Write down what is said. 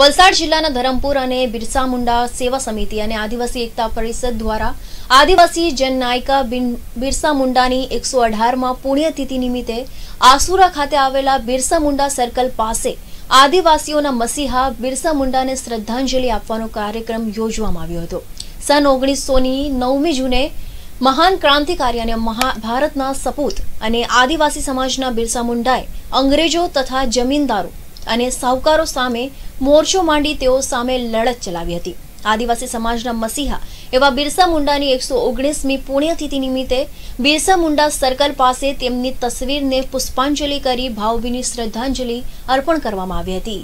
વલસાડ જિલ્લાના ધરમપુર અને બિરસા મુંડા સેવા સમિતિ અને આદિવાસી એકતા પરિષદ દ્વારા આદિવાસી જનનાયિકા બિરસા મુંડાની એકસો અઢારમાં પુણ્યતિથિ નિમિત્તે આસુરા ખાતે આવેલા બિરસા મુંડા સર્કલ પાસે આદિવાસીઓના મસીહા બિરસા મુંડાને શ્રદ્ધાંજલિ આપવાનો કાર્યક્રમ યોજવામાં આવ્યો હતો સન ઓગણીસોની નવમી જૂને મહાન ક્રાંતિકારી અને ભારતના સપૂત અને આદિવાસી સમાજના બિરસા મુંડાએ અંગ્રેજો તથા જમીનદારો અને સાહુકારો સામે મોરચો માંડી તેઓ સામે લડત ચલાવી હતી આદિવાસી સમાજના મસીહા એવા બિરસા મુંડાની એકસો ઓગણીસમી પુણ્યતિથિ નિમિત્તે બિરસા મુંડા સર્કલ પાસે તેમની તસવીરને પુષ્પાંજલિ કરી ભાવભીની શ્રદ્ધાંજલિ અર્પણ કરવામાં આવી હતી